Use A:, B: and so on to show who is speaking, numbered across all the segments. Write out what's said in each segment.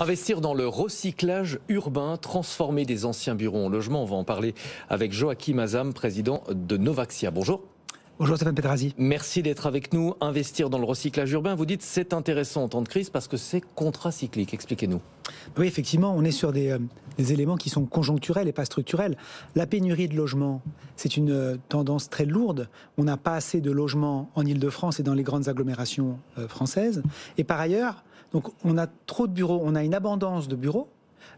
A: Investir dans le recyclage urbain, transformer des anciens bureaux en logements, on va en parler avec Joachim Azam, président de Novaxia. Bonjour.
B: Bonjour Stéphane Pedrazi.
A: Merci d'être avec nous. Investir dans le recyclage urbain, vous dites c'est intéressant en temps de crise parce que c'est contracyclique. Expliquez-nous.
B: Oui, effectivement, on est sur des, euh, éléments qui sont conjoncturels et pas structurels. La pénurie de logements, c'est une euh, tendance très lourde. On n'a pas assez de logements en Ile-de-France et dans les grandes agglomérations euh, françaises. Et par ailleurs, donc, on a trop de bureaux, on a une abondance de bureaux,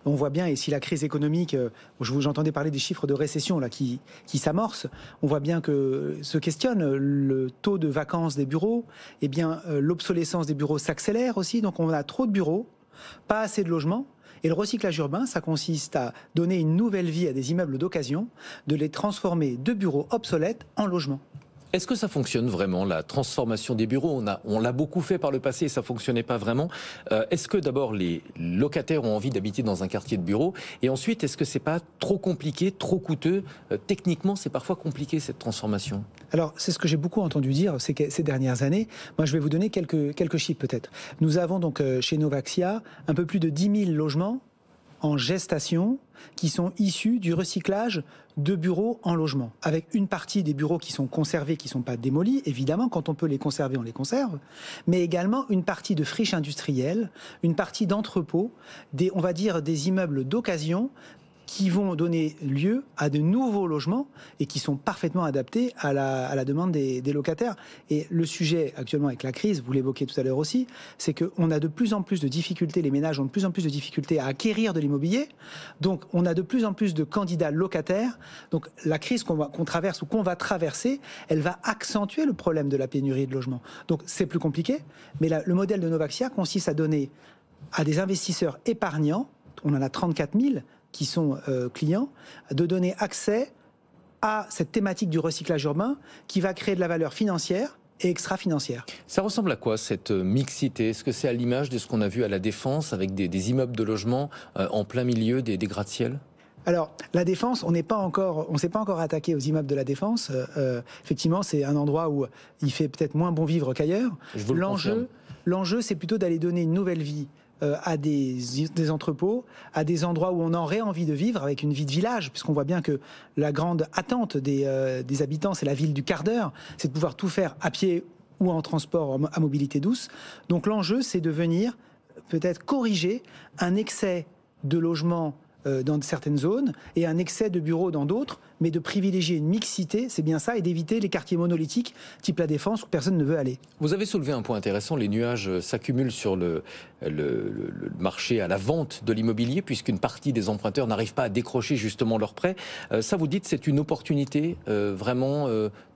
B: on voit bien, et si la crise économique, euh, je vous j'entendais parler des chiffres de récession là qui, s'amorcent, on voit bien que se questionne le taux de vacances des bureaux, eh bien euh, l'obsolescence des bureaux s'accélère aussi, donc on a trop de bureaux, pas assez de logements. Et le recyclage urbain, ça consiste à donner une nouvelle vie à des immeubles d'occasion, de les transformer de bureaux obsolètes en logements.
A: Est-ce que ça fonctionne vraiment, la transformation des bureaux On l'a on beaucoup fait par le passé et ça fonctionnait pas vraiment. Euh, est-ce que d'abord les locataires ont envie d'habiter dans un quartier de bureaux Et ensuite, est-ce que c'est pas trop compliqué, trop coûteux euh, Techniquement, c'est parfois compliqué cette transformation.
B: Alors, c'est ce que j'ai beaucoup entendu dire ces, dernières années. Moi, je vais vous donner quelques, quelques chiffres peut-être. Nous avons donc euh, chez Novaxia un peu plus de 10 000 logements en gestation qui sont issus du recyclage de bureaux en logement, avec une partie des bureaux qui sont conservés, qui ne sont pas démolis, évidemment, quand on peut les conserver, on les conserve, mais également une partie de friches industrielles, une partie d'entrepôts, des, on va dire des immeubles d'occasion qui vont donner lieu à de nouveaux logements et qui sont parfaitement adaptés à la, demande des, locataires. Et le sujet actuellement avec la crise, vous l'évoquez tout à l'heure aussi, c'est qu'on a de plus en plus de difficultés, les ménages ont de plus en plus de difficultés à acquérir de l'immobilier, donc on a de plus en plus de candidats locataires, donc la crise qu'on traverse ou qu'on va traverser, elle va accentuer le problème de la pénurie de logements. Donc c'est plus compliqué, mais le modèle de Novaxia consiste à donner à des investisseurs épargnants, on en a 34 000, qui sont euh, clients, de donner accès à cette thématique du recyclage urbain qui va créer de la valeur financière et extra-financière.
A: Ça ressemble à quoi cette euh, mixité Est-ce que c'est à l'image de ce qu'on a vu à la Défense avec des, immeubles de logement euh, en plein milieu des, des gratte ciel
B: alors, la défense, on n'est pas encore, on s'est pas encore attaqué aux immeubles de la défense. effectivement, c'est un endroit où il fait peut-être moins bon vivre qu'ailleurs. L'enjeu, l'enjeu, c'est plutôt d'aller donner une nouvelle vie euh, à des, entrepôts, à des endroits où on aurait envie de vivre avec une vie de village, puisqu'on voit bien que la grande attente des, euh, des habitants, c'est la ville du quart d'heure, c'est de pouvoir tout faire à pied ou en transport à mobilité douce. Donc l'enjeu, c'est de venir peut-être corriger un excès de logements euh, dans certaines zones et un excès de bureaux dans d'autres, mais de privilégier une mixité, c'est bien ça, et d'éviter les quartiers monolithiques type la défense où personne ne veut aller.
A: Vous avez soulevé un point intéressant, les nuages s'accumulent sur le, marché à la vente de l'immobilier puisqu'une partie des emprunteurs n'arrive pas à décrocher justement leurs prêts. Euh, ça, vous dites, c'est une opportunité euh, vraiment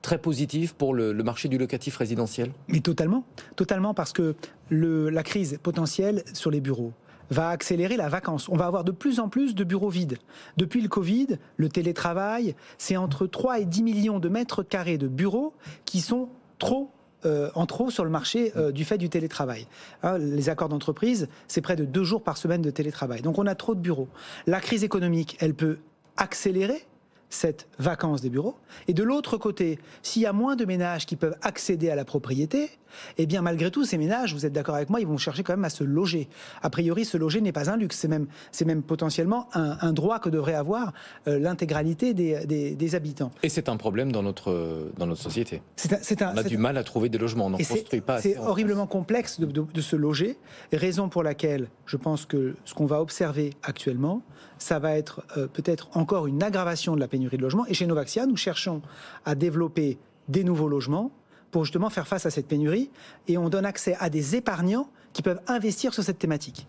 A: très positive pour le, le, marché du locatif résidentiel
B: Mais totalement, totalement parce que la crise potentielle sur les bureaux, va accélérer la vacance. On va avoir de plus en plus de bureaux vides. Depuis le Covid, le télétravail, c'est entre 3 et 10 millions de mètres carrés de bureaux qui sont trop euh, en trop sur le marché euh, du fait du télétravail. Hein, les accords d'entreprise, c'est près de deux jours par semaine de télétravail. Donc on a trop de bureaux. La crise économique, elle peut accélérer cette vacance des bureaux. Et de l'autre côté, s'il y a moins de ménages qui peuvent accéder à la propriété, eh bien malgré tout, ces ménages, vous êtes d'accord avec moi, ils vont chercher quand même à se loger. A priori, se loger n'est pas un luxe, c'est même, c'est même potentiellement un, droit que devrait avoir euh, l'intégralité des, des, habitants.
A: Et c'est un problème dans notre, dans notre société. C'est on a du mal à trouver des logements, on n'en construit pas. C'est horriblement
B: complexe de, se loger, raison pour laquelle je pense que ce qu'on va observer actuellement, ça va être euh, peut-être encore une aggravation de la pénurie et chez Novaxia, nous cherchons à développer des nouveaux logements pour justement faire face à cette pénurie. Et on donne accès à des épargnants qui peuvent investir sur cette thématique.